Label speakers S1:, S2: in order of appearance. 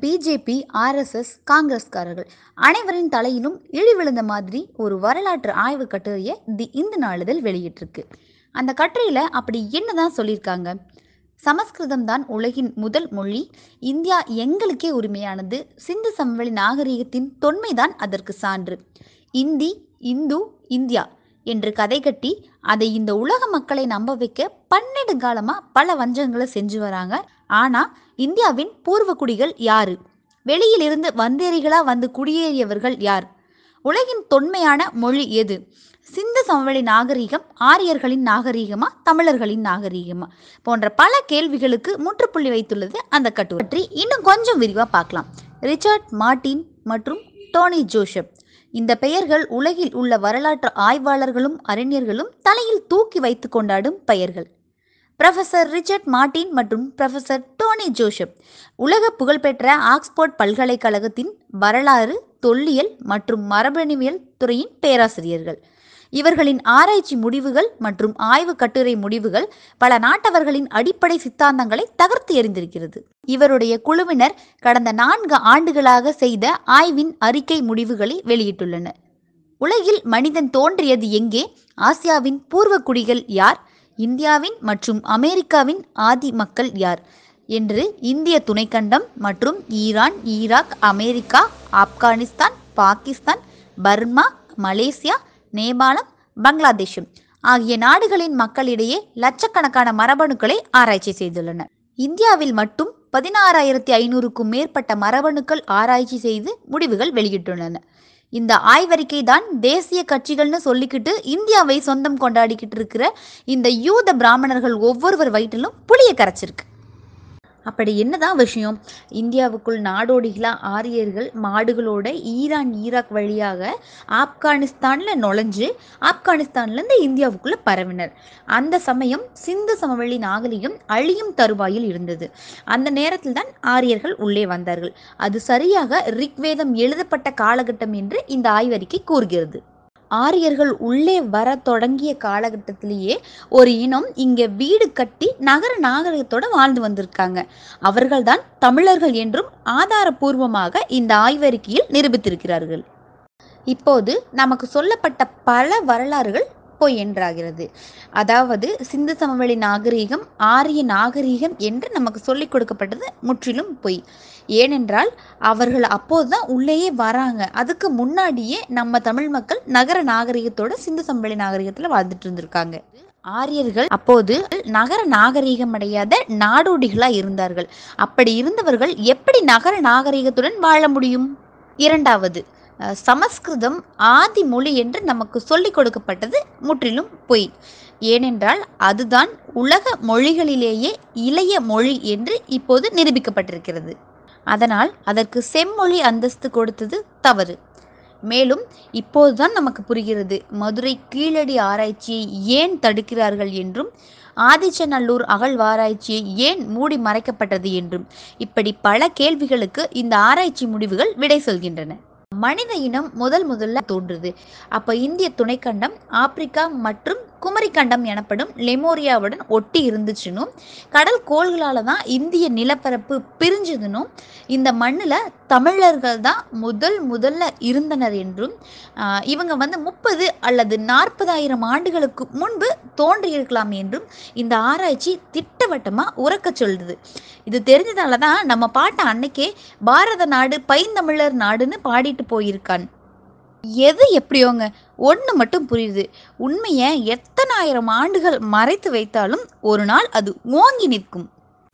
S1: BJP RSS காங்கிரஸ்காரர்கள் அனைவரின் தலையிலும் இழி விழுந்த மாதிரி ஒரு வரலாற்று ஆய்வு கட்டுரையை தி இந்து நாளிதழ் வெளியிட்டிருக்கு அந்த கட்டுரையில் அப்படி என்ன தான் சொல்லியிருக்காங்க சமஸ்கிருதம் தான் உலகின் முதல் மொழி இந்தியா எங்களுக்கே உரிமையானது சிந்து சமவெளி நாகரிகத்தின் தொன்மைதான் அதற்கு சான்று இந்தி இந்து இந்தியா என்று கதை கட்டி அதை இந்த உலக மக்களை நம்ப வைக்க பன்னெண்டு காலமாக பல வஞ்சங்களை செஞ்சு வராங்க ஆனா இந்தியாவின் பூர்வ குடிகள் யாரு வெளியிலிருந்து வந்தேறிகளா வந்து குடியேறியவர்கள் யார் உலகின் தொன்மையான மொழி எது சிந்து சமவெளி நாகரீகம் ஆரியர்களின் நாகரீகமா தமிழர்களின் நாகரீகமா போன்ற பல கேள்விகளுக்கு முற்றுப்புள்ளி வைத்துள்ளது அந்த கட்டுரை பற்றி இன்னும் கொஞ்சம் விரிவாக பார்க்கலாம் ரிச்சர்ட் மார்டின் மற்றும் டோனி ஜோஷப் இந்த பெயர்கள் உலகில் உள்ள வரலாற்று ஆய்வாளர்களும் அறிஞர்களும் தலையில் தூக்கி வைத்து கொண்டாடும் பெயர்கள் ப்ரொஃபசர் ரிச்சர்ட் மார்ட்டின் மற்றும் ப்ரொஃபசர் டோனி ஜோஷப் உலக புகழ்பெற்ற ஆக்ஸ்போர்ட் பல்கலைக்கழகத்தின் வரலாறு தொல்லியல் மற்றும் மரபணிவியல் துறையின் பேராசிரியர்கள் இவர்களின் ஆராய்ச்சி முடிவுகள் மற்றும் ஆய்வு கட்டுரை முடிவுகள் பல நாட்டவர்களின் அடிப்படை சித்தாந்தங்களை தகர்த்து எறிந்திருக்கிறது இவருடைய குழுவினர் கடந்த நான்கு ஆண்டுகளாக செய்த ஆய்வின் அறிக்கை முடிவுகளை வெளியிட்டுள்ளனர் உலகில் மனிதன் தோன்றியது எங்கே ஆசியாவின் பூர்வ குடிகள் யார் இந்தியாவின் மற்றும் அமெரிக்காவின் ஆதி மக்கள் யார் என்று இந்திய துணைக்கண்டம் மற்றும் Iran Iraq America Afghanistan Pakistan Burma Malaysia நேபாளம் பங்களாதேஷும் ஆகிய நாடுகளின் மக்களிடையே லட்சக்கணக்கான மரபணுக்களை ஆராய்ச்சி செய்துள்ளனர் இந்தியாவில் மட்டும் பதினாறாயிரத்தி ஐநூறுக்கும் மேற்பட்ட மரபணுக்கள் ஆராய்ச்சி செய்து முடிவுகள் வெளியிட்டுள்ளன இந்த ஆய்வறிக்கை தான் தேசிய கட்சிகள்னு சொல்லிக்கிட்டு இந்தியாவை சொந்தம் கொண்டாடிக்கிட்டு இருக்கிற இந்த யூத பிராமணர்கள் ஒவ்வொருவர் வயிற்றிலும் புளிய கரைச்சிருக்கு அப்படி என்னதான் விஷயம் இந்தியாவுக்குள் நாடோடிகளாக ஆரியர்கள் மாடுகளோட ஈரான் ஈராக் வழியாக ஆப்கானிஸ்தானில் நுழைஞ்சு ஆப்கானிஸ்தான்லேருந்து இந்தியாவுக்குள்ளே பரவினர் அந்த சமயம் சிந்து சமவெளி நாகலிகம் அழியும் தருவாயில் இருந்தது அந்த நேரத்தில் தான் ஆரியர்கள் உள்ளே வந்தார்கள் அது சரியாக ரிக்வேதம் எழுதப்பட்ட காலகட்டம் என்று இந்த ஆய்வறிக்கை கூறுகிறது ஆரியர்கள் உள்ளே வர தொடங்கிய காலகட்டத்திலேயே ஒரு இனம் இங்கே வீடு கட்டி நகர நாகரிகத்தோட வாழ்ந்து வந்திருக்காங்க அவர்கள்தான் தமிழர்கள் என்றும் ஆதாரபூர்வமாக இந்த ஆய்வறிக்கையில் நிரூபித்திருக்கிறார்கள் இப்போது நமக்கு சொல்லப்பட்ட பல வரலாறுகள் அப்போ என்றாகிறது அதாவது சிந்து சமவெளி நாகரீகம் ஆரிய நாகரீகம் என்று நமக்கு சொல்லிக் கொடுக்கப்பட்டது முற்றிலும் பொய் ஏனென்றால் அவர்கள் அப்போதுதான் உள்ளேயே வராங்க அதுக்கு முன்னாடியே நம்ம தமிழ் மக்கள் நகர நாகரிகத்தோட சிந்து சமவெளி நாகரிகத்தில் வாழ்ந்துட்டு இருந்திருக்காங்க ஆரியர்கள் அப்போது நகர நாகரீகம் அடையாத நாடோடிகளாக இருந்தார்கள் அப்படி இருந்தவர்கள் எப்படி நகர நாகரீகத்துடன் வாழ முடியும் இரண்டாவது சமஸ்கிருதம் ஆதி மொழி என்று நமக்கு சொல்லிக் கொடுக்கப்பட்டது முற்றிலும் பொய் ஏனென்றால் அதுதான் உலக மொழிகளிலேயே இளைய மொழி என்று இப்போது நிரூபிக்கப்பட்டிருக்கிறது அதனால் அதற்கு செம்மொழி அந்தஸ்து கொடுத்தது தவறு மேலும் இப்போதுதான் நமக்கு புரிகிறது மதுரை கீழடி ஆராய்ச்சியை ஏன் தடுக்கிறார்கள் என்றும் ஆதிச்சநல்லூர் அகழ்வாராய்ச்சியை ஏன் மூடி மறைக்கப்பட்டது என்றும் இப்படி பல கேள்விகளுக்கு இந்த ஆராய்ச்சி முடிவுகள் விடை சொல்கின்றன மனித இனம் முதல் முதல்ல தோன்றுது அப்போ இந்திய துணைக்கண்டம் ஆப்பிரிக்கா மற்றும் குமரி கண்டம் எனப்படும் லெமோரியாவுடன் ஒட்டி இருந்துச்சுனும் கடல் கோள்களால் தான் இந்திய நிலப்பரப்பு பிரிஞ்சதுனும் இந்த மண்ணில் தமிழர்கள் தான் முதல் முதல்ல இருந்தனர் என்றும் இவங்க வந்து முப்பது அல்லது நாற்பதாயிரம் ஆண்டுகளுக்கு முன்பு தோன்றியிருக்கலாம் என்றும் இந்த ஆராய்ச்சி திட்டவட்டமாக உறக்க சொல்லுது இது தெரிஞ்சதால தான் நம்ம பாட்டை அன்னைக்கே பாரத நாடு பைந்தமிழர் நாடுன்னு பாடிட்டு போயிருக்கான் எது எப்படியோங்க ஒன்று மட்டும் புரியுது உண்மையை எத்தனாயிரம் ஆண்டுகள் மறைத்து வைத்தாலும் ஒரு நாள் அது ஓங்கி நிற்கும்